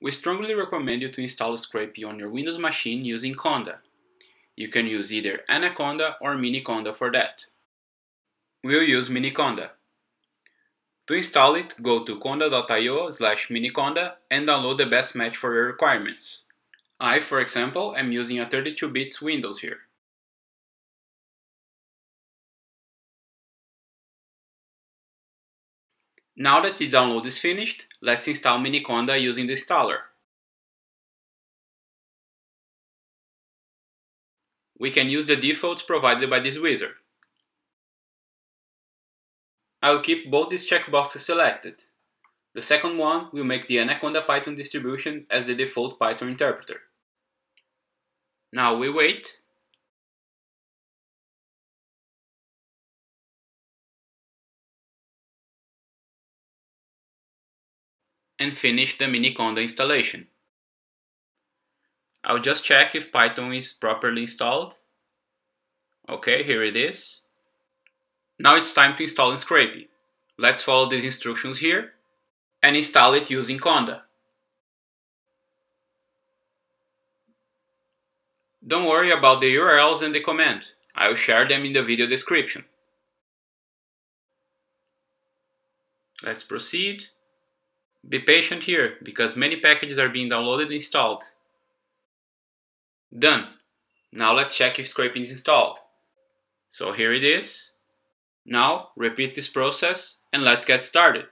We strongly recommend you to install Scrapy on your Windows machine using Conda. You can use either Anaconda or Miniconda for that. We'll use Miniconda. To install it, go to conda.io slash miniconda and download the best match for your requirements. I, for example, am using a 32 bits Windows here. Now that the download is finished, let's install Miniconda using the installer. We can use the defaults provided by this wizard. I will keep both these checkboxes selected. The second one will make the Anaconda Python distribution as the default Python interpreter. Now we wait and finish the Miniconda installation. I'll just check if Python is properly installed. Okay, here it is. Now it's time to install Scrapy. Let's follow these instructions here and install it using Conda. Don't worry about the URLs and the command. I'll share them in the video description. Let's proceed. Be patient here, because many packages are being downloaded and installed. Done. Now let's check if scraping is installed. So here it is. Now repeat this process and let's get started.